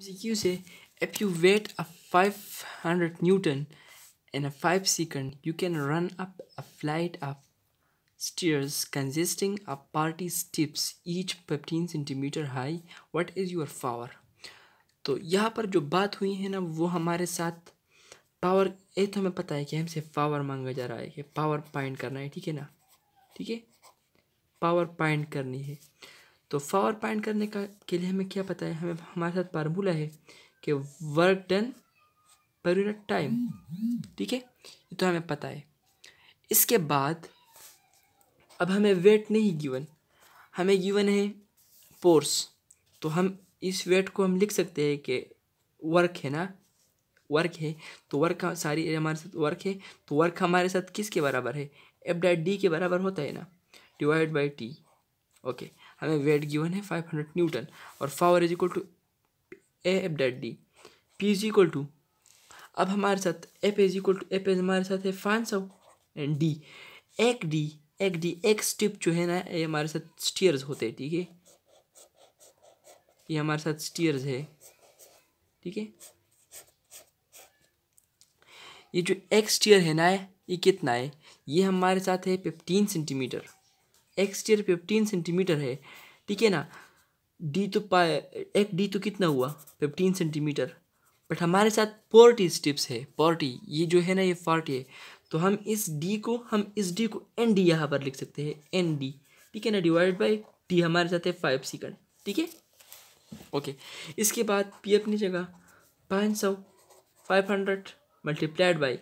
MCQ say if you wait a 500 Newton in a 5 second, you can run up a flight of stairs consisting of party steps each 15 centimetre high what is your power तो यहाँ पर जो बात हुई है ना वो हमारे साथ पावर ये तो हमें पता है कि हमसे पावर मांगा जा रहा है कि पावर पॉइंट करना है ठीक है ना ठीक है पावर पॉइंट करनी है तो पावर पॉइंट करने का के लिए हमें क्या पता है हमें हमारे साथ फार्मूला है कि work done per unit time ठीक है ये तो हमें पता है इसके बाद अब हमें वेट नहीं गिवन हमें गिवन है पोर्स तो हम इस वेट को हम लिख सकते हैं कि वर्क है ना वर्क है तो वर्क सारी हमारे साथ वर्क है तो वर्क हमारे साथ किसके बराबर है एफ डाइट डी के बराबर होता है ना डिवाइड बाई टी ओके हमें वेट गिवन है फाइव हंड्रेड न्यूटन और power is equal to a F dot D P is equal to अब हमारे साथ F is equal to F as हमारे साथ है पाँच सौ एंड डी एक डी एक डी एक स्टिप जो है ना ये हमारे साथ स्टीयर्स होते हैं ठीक है ये हमारे साथ स्टीयर्स है ठीक है ये जो एक्स है ना ये कितना है ये हमारे साथ है fifteen centimetre exterior fifteen centimetre है ठीक है ना डी तो पा एक डी तो कितना हुआ फिफ्टीन सेंटीमीटर बट हमारे साथ फोर्टी स्टिप्स है फोर्टी ये जो है ना ये फोर्टी है तो हम इस डी को हम इस डी को एन डी यहाँ पर लिख सकते हैं एन डी ठीक है ना डिवाइड बाई डी हमारे साथ है फाइव सिकंड ठीक है ओके इसके बाद पी अपनी जगह पाँच सौ five hundred multiplied by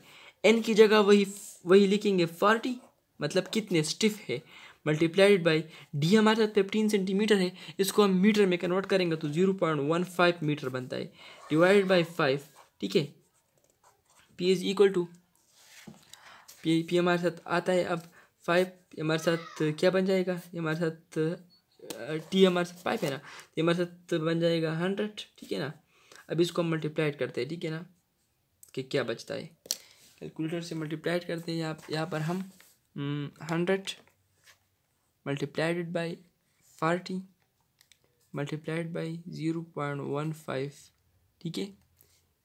N की जगह वही वही लिखेंगे फोर्टी मतलब कितने स्टिफ है मल्टीप्लाइड बाई डी हमारे साथ फिफ्टीन सेंटीमीटर है इसको हम मीटर में कन्वर्ट करेंगे तो zero point one five metre बनता है डिवाइडेड बाई फाइव ठीक है P is equal to P P हमारे साथ आता है अब फाइव हमारे साथ क्या बन जाएगा हमारे साथ टी हमारे साथ फाइव है ना तो हमारे साथ बन जाएगा हंड्रेड ठीक है ना अब इसको हम मल्टीप्लाइड करते हैं ठीक है ना कि क्या बचता है कैलकुलेटर से मल्टीप्लाइड करते हैं यहाँ यहाँ पर हम hundred hmm, multiplied it by 40 multiplied by zero point one five ठीक है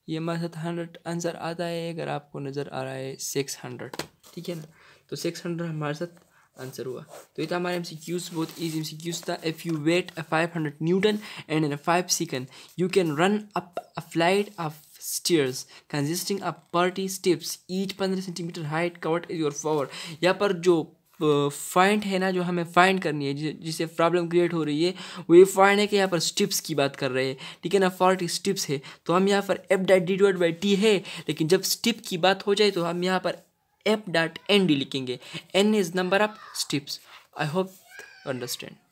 ये हमारे साथ हंड्रेड आंसर आता है अगर आपको नज़र आ रहा है सिक्स हंड्रेड ठीक है ना तो सिक्स हंड्रेड हमारे साथ आंसर हुआ तो ये था हमारे एम सी क्यूज बहुत ईजी एम सी क्यूज था if you weight a five hundred newton and in a five second you can run up a flight of stairs consisting of party steps each पंद्रह centimetre height covered is your for यहाँ पर जो find है ना जो हमें find करनी है जिसे प्रॉब्लम क्रिएट हो रही है वो ये फाइंड है कि यहाँ पर स्टिप्स की बात कर रहे हैं ठीक है ना फॉल्ट स्टिप्स है तो हम यहाँ पर F dot D dot by T है लेकिन जब स्टिप की बात हो जाए तो हम यहाँ पर एफ डॉट एन डी लिखेंगे N is number of steps I hope understand